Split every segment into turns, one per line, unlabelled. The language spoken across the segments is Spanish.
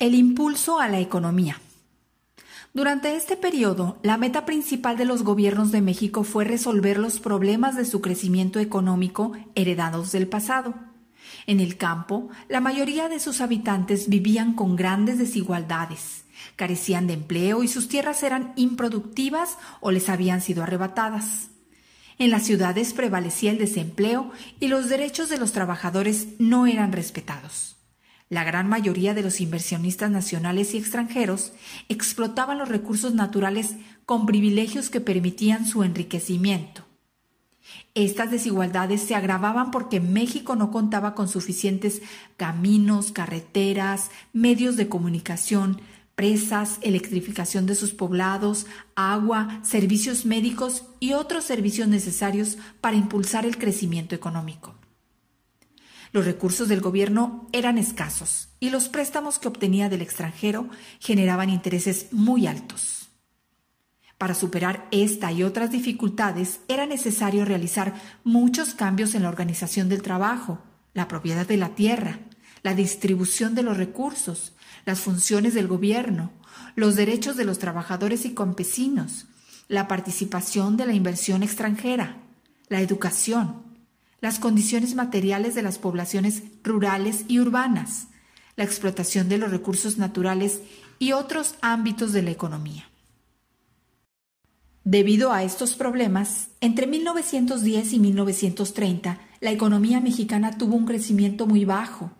El impulso a la economía. Durante este periodo, la meta principal de los gobiernos de México fue resolver los problemas de su crecimiento económico heredados del pasado. En el campo, la mayoría de sus habitantes vivían con grandes desigualdades, carecían de empleo y sus tierras eran improductivas o les habían sido arrebatadas. En las ciudades prevalecía el desempleo y los derechos de los trabajadores no eran respetados. La gran mayoría de los inversionistas nacionales y extranjeros explotaban los recursos naturales con privilegios que permitían su enriquecimiento. Estas desigualdades se agravaban porque México no contaba con suficientes caminos, carreteras, medios de comunicación, presas, electrificación de sus poblados, agua, servicios médicos y otros servicios necesarios para impulsar el crecimiento económico. Los recursos del gobierno eran escasos y los préstamos que obtenía del extranjero generaban intereses muy altos. Para superar esta y otras dificultades era necesario realizar muchos cambios en la organización del trabajo, la propiedad de la tierra, la distribución de los recursos, las funciones del gobierno, los derechos de los trabajadores y campesinos, la participación de la inversión extranjera, la educación, las condiciones materiales de las poblaciones rurales y urbanas, la explotación de los recursos naturales y otros ámbitos de la economía. Debido a estos problemas, entre 1910 y 1930 la economía mexicana tuvo un crecimiento muy bajo.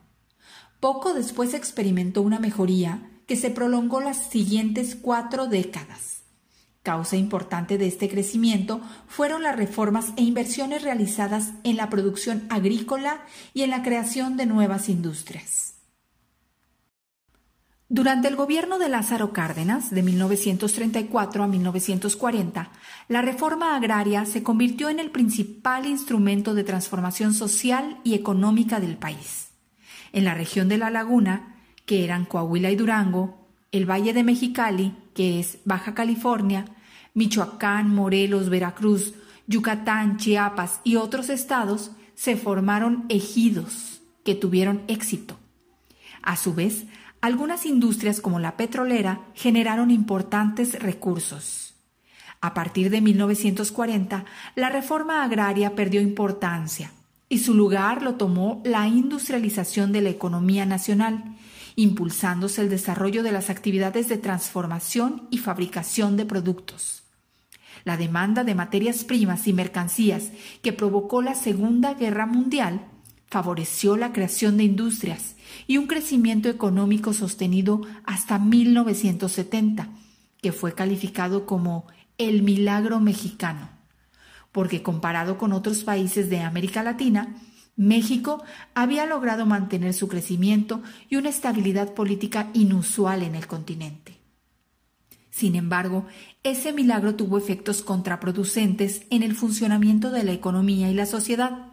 Poco después experimentó una mejoría que se prolongó las siguientes cuatro décadas. Causa importante de este crecimiento fueron las reformas e inversiones realizadas en la producción agrícola y en la creación de nuevas industrias. Durante el gobierno de Lázaro Cárdenas, de 1934 a 1940, la reforma agraria se convirtió en el principal instrumento de transformación social y económica del país. En la región de La Laguna, que eran Coahuila y Durango, el Valle de Mexicali, que es Baja California, Michoacán, Morelos, Veracruz, Yucatán, Chiapas y otros estados, se formaron ejidos que tuvieron éxito. A su vez, algunas industrias como la petrolera generaron importantes recursos. A partir de 1940, la reforma agraria perdió importancia y su lugar lo tomó la industrialización de la economía nacional, impulsándose el desarrollo de las actividades de transformación y fabricación de productos. La demanda de materias primas y mercancías que provocó la Segunda Guerra Mundial favoreció la creación de industrias y un crecimiento económico sostenido hasta 1970, que fue calificado como el milagro mexicano porque comparado con otros países de América Latina, México había logrado mantener su crecimiento y una estabilidad política inusual en el continente. Sin embargo, ese milagro tuvo efectos contraproducentes en el funcionamiento de la economía y la sociedad.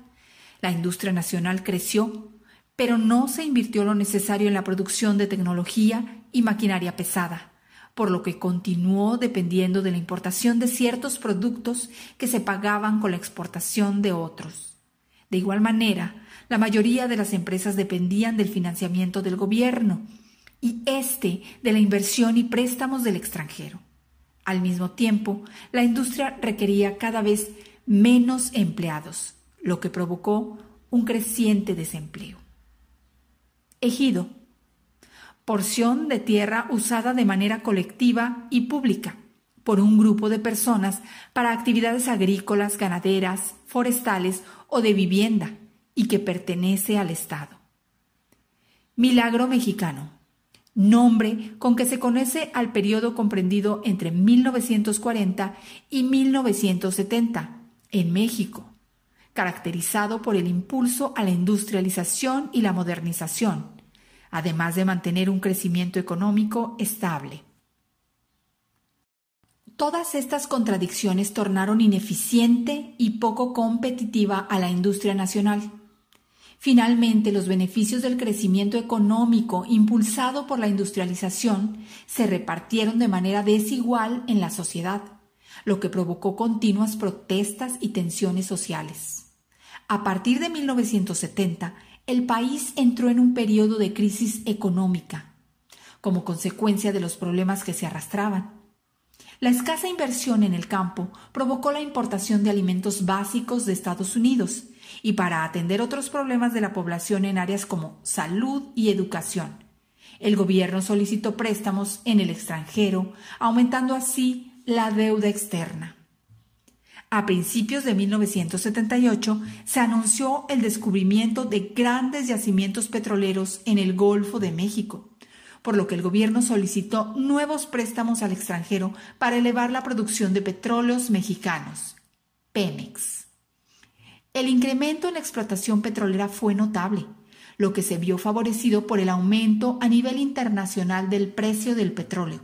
La industria nacional creció, pero no se invirtió lo necesario en la producción de tecnología y maquinaria pesada por lo que continuó dependiendo de la importación de ciertos productos que se pagaban con la exportación de otros. De igual manera, la mayoría de las empresas dependían del financiamiento del gobierno y este de la inversión y préstamos del extranjero. Al mismo tiempo, la industria requería cada vez menos empleados, lo que provocó un creciente desempleo. Ejido porción de tierra usada de manera colectiva y pública por un grupo de personas para actividades agrícolas, ganaderas, forestales o de vivienda y que pertenece al Estado. Milagro mexicano. Nombre con que se conoce al periodo comprendido entre 1940 y 1970 en México, caracterizado por el impulso a la industrialización y la modernización, además de mantener un crecimiento económico estable. Todas estas contradicciones tornaron ineficiente y poco competitiva a la industria nacional. Finalmente, los beneficios del crecimiento económico impulsado por la industrialización se repartieron de manera desigual en la sociedad, lo que provocó continuas protestas y tensiones sociales. A partir de 1970, el país entró en un periodo de crisis económica, como consecuencia de los problemas que se arrastraban. La escasa inversión en el campo provocó la importación de alimentos básicos de Estados Unidos y para atender otros problemas de la población en áreas como salud y educación. El gobierno solicitó préstamos en el extranjero, aumentando así la deuda externa. A principios de 1978 se anunció el descubrimiento de grandes yacimientos petroleros en el Golfo de México, por lo que el gobierno solicitó nuevos préstamos al extranjero para elevar la producción de petróleos mexicanos, Pemex. El incremento en la explotación petrolera fue notable, lo que se vio favorecido por el aumento a nivel internacional del precio del petróleo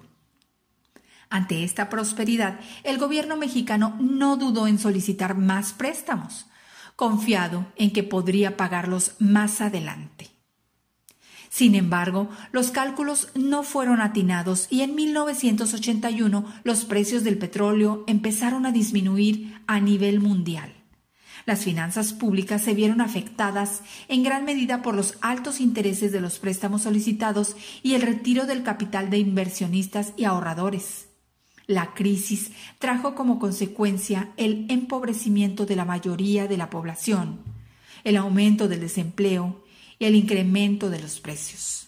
ante esta prosperidad, el gobierno mexicano no dudó en solicitar más préstamos, confiado en que podría pagarlos más adelante. Sin embargo, los cálculos no fueron atinados y en 1981 los precios del petróleo empezaron a disminuir a nivel mundial. Las finanzas públicas se vieron afectadas en gran medida por los altos intereses de los préstamos solicitados y el retiro del capital de inversionistas y ahorradores. La crisis trajo como consecuencia el empobrecimiento de la mayoría de la población, el aumento del desempleo y el incremento de los precios.